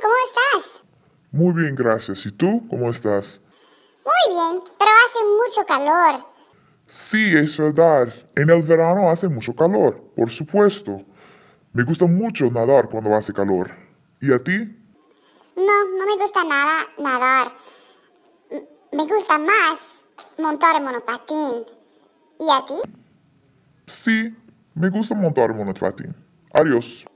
¿cómo estás? Muy bien, gracias. ¿Y tú cómo estás? Muy bien, pero hace mucho calor. Sí, es verdad. En el verano hace mucho calor, por supuesto. Me gusta mucho nadar cuando hace calor. ¿Y a ti? No, no me gusta nada nadar. me gusta más montar monopatín. ¿Y a ti? Sí, me gusta montar monopatín. Adiós.